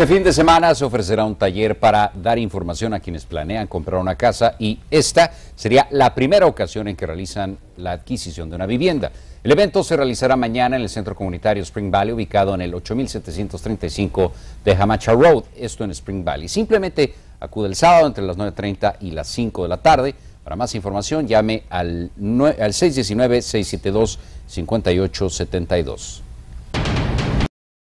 Este fin de semana se ofrecerá un taller para dar información a quienes planean comprar una casa y esta sería la primera ocasión en que realizan la adquisición de una vivienda. El evento se realizará mañana en el centro comunitario Spring Valley ubicado en el 8735 de Hamacha Road, esto en Spring Valley. Simplemente acude el sábado entre las 9.30 y las 5 de la tarde. Para más información llame al, al 619-672-5872.